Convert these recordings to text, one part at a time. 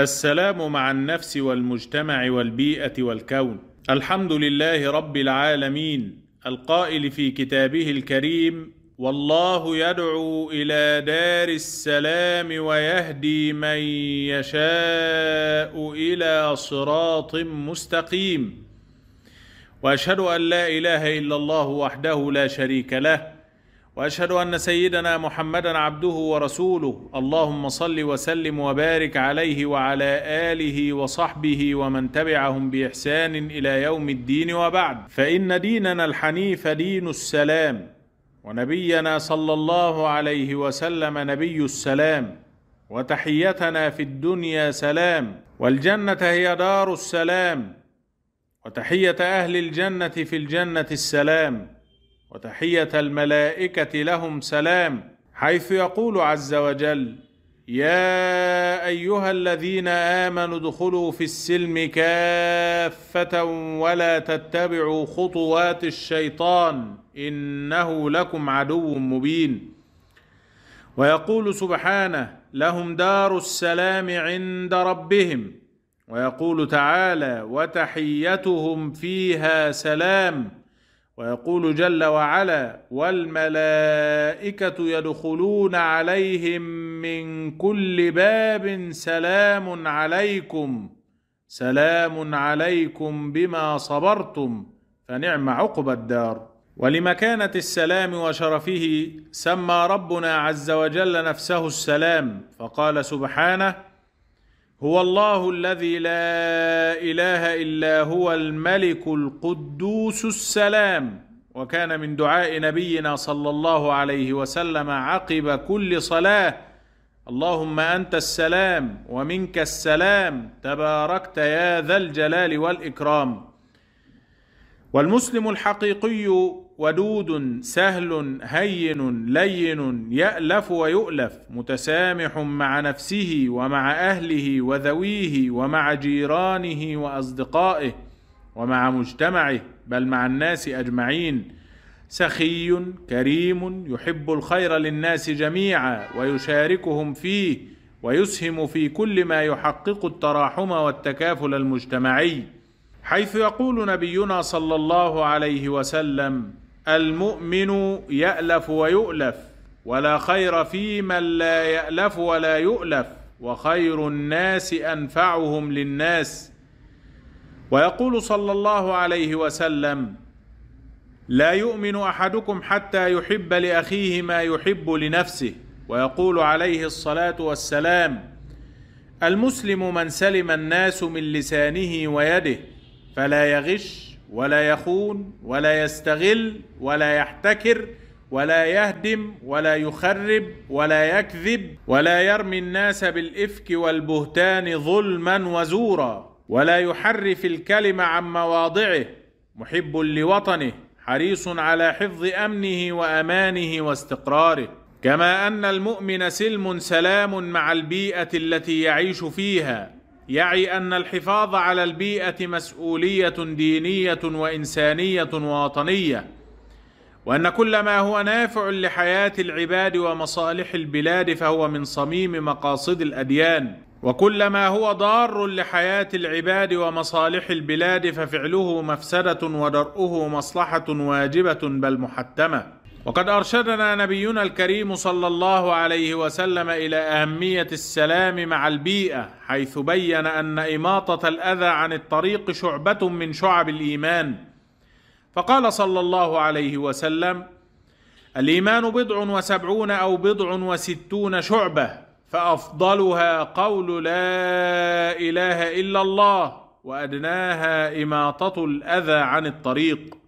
السلام مع النفس والمجتمع والبيئة والكون الحمد لله رب العالمين القائل في كتابه الكريم والله يدعو إلى دار السلام ويهدي من يشاء إلى صراط مستقيم وأشهد أن لا إله إلا الله وحده لا شريك له واشهد ان سيدنا محمدا عبده ورسوله اللهم صل وسلم وبارك عليه وعلى اله وصحبه ومن تبعهم باحسان الى يوم الدين وبعد فان ديننا الحنيف دين السلام ونبينا صلى الله عليه وسلم نبي السلام وتحيتنا في الدنيا سلام والجنه هي دار السلام وتحيه اهل الجنه في الجنه السلام وتحيه الملائكه لهم سلام حيث يقول عز وجل يا ايها الذين امنوا ادخلوا في السلم كافه ولا تتبعوا خطوات الشيطان انه لكم عدو مبين ويقول سبحانه لهم دار السلام عند ربهم ويقول تعالى وتحيتهم فيها سلام ويقول جل وعلا والملائكه يدخلون عليهم من كل باب سلام عليكم سلام عليكم بما صبرتم فنعم عقبى الدار ولمكانه السلام وشرفه سمى ربنا عز وجل نفسه السلام فقال سبحانه هو الله الذي لا اله الا هو الملك القدوس السلام وكان من دعاء نبينا صلى الله عليه وسلم عقب كل صلاه اللهم انت السلام ومنك السلام تباركت يا ذا الجلال والاكرام والمسلم الحقيقي ودود سهل هين لين يألف ويؤلف متسامح مع نفسه ومع أهله وذويه ومع جيرانه وأصدقائه ومع مجتمعه بل مع الناس أجمعين سخي كريم يحب الخير للناس جميعا ويشاركهم فيه ويسهم في كل ما يحقق التراحم والتكافل المجتمعي حيث يقول نبينا صلى الله عليه وسلم المؤمن يالف ويؤلف ولا خير في من لا يالف ولا يؤلف وخير الناس انفعهم للناس ويقول صلى الله عليه وسلم لا يؤمن احدكم حتى يحب لاخيه ما يحب لنفسه ويقول عليه الصلاه والسلام المسلم من سلم الناس من لسانه ويده فلا يغش ولا يخون ولا يستغل ولا يحتكر ولا يهدم ولا يخرب ولا يكذب ولا يرمي الناس بالافك والبهتان ظلما وزورا ولا يحرف الكلم عن مواضعه محب لوطنه حريص على حفظ امنه وامانه واستقراره كما ان المؤمن سلم سلام مع البيئه التي يعيش فيها يعي ان الحفاظ على البيئه مسؤوليه دينيه وانسانيه ووطنيه وان كل ما هو نافع لحياه العباد ومصالح البلاد فهو من صميم مقاصد الاديان وكل ما هو ضار لحياه العباد ومصالح البلاد ففعله مفسده ودرؤه مصلحه واجبه بل محتمه وقد ارشدنا نبينا الكريم صلى الله عليه وسلم الى اهميه السلام مع البيئه حيث بين ان اماطه الاذى عن الطريق شعبه من شعب الايمان فقال صلى الله عليه وسلم الايمان بضع وسبعون او بضع وستون شعبه فافضلها قول لا اله الا الله وادناها اماطه الاذى عن الطريق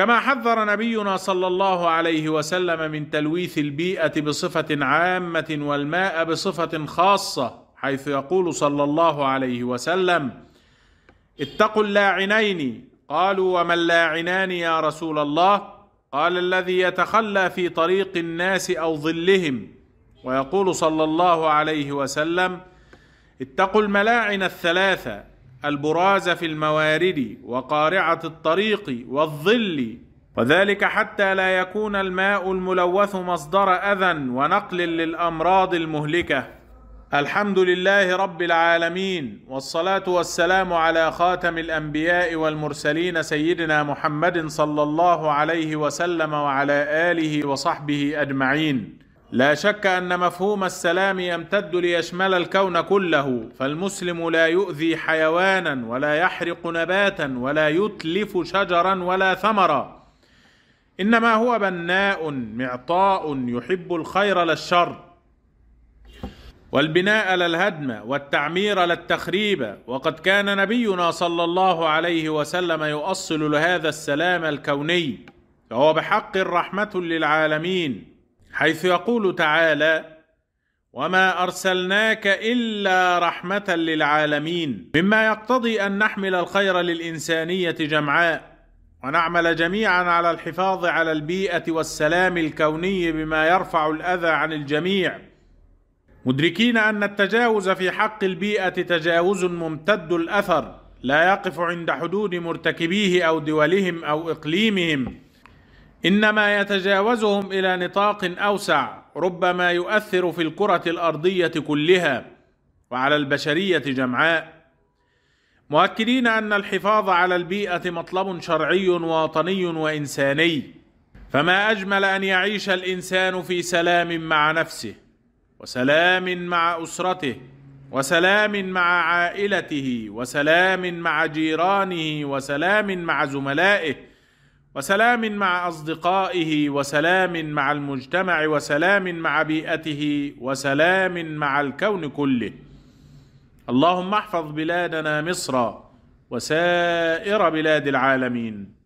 كما حذر نبينا صلى الله عليه وسلم من تلويث البيئه بصفه عامه والماء بصفه خاصه حيث يقول صلى الله عليه وسلم اتقوا اللاعنين قالوا وما اللاعنان يا رسول الله قال الذي يتخلى في طريق الناس او ظلهم ويقول صلى الله عليه وسلم اتقوا الملاعن الثلاثه البراز في الموارد وقارعة الطريق والظل وذلك حتى لا يكون الماء الملوث مصدر أذى ونقل للأمراض المهلكة الحمد لله رب العالمين والصلاة والسلام على خاتم الأنبياء والمرسلين سيدنا محمد صلى الله عليه وسلم وعلى آله وصحبه أجمعين لا شك ان مفهوم السلام يمتد ليشمل الكون كله فالمسلم لا يؤذي حيوانا ولا يحرق نباتا ولا يتلف شجرا ولا ثمرا انما هو بناء معطاء يحب الخير لا الشر والبناء لا الهدم والتعمير لا التخريب وقد كان نبينا صلى الله عليه وسلم يؤصل لهذا السلام الكوني فهو بحق رحمه للعالمين حيث يقول تعالى وما ارسلناك الا رحمه للعالمين مما يقتضي ان نحمل الخير للانسانيه جمعاء ونعمل جميعا على الحفاظ على البيئه والسلام الكوني بما يرفع الاذى عن الجميع مدركين ان التجاوز في حق البيئه تجاوز ممتد الاثر لا يقف عند حدود مرتكبيه او دولهم او اقليمهم إنما يتجاوزهم إلى نطاق أوسع ربما يؤثر في الكرة الأرضية كلها وعلى البشرية جمعاء مؤكدين أن الحفاظ على البيئة مطلب شرعي وطني وإنساني فما أجمل أن يعيش الإنسان في سلام مع نفسه وسلام مع أسرته وسلام مع عائلته وسلام مع جيرانه وسلام مع زملائه وسلام مع اصدقائه وسلام مع المجتمع وسلام مع بيئته وسلام مع الكون كله اللهم احفظ بلادنا مصر وسائر بلاد العالمين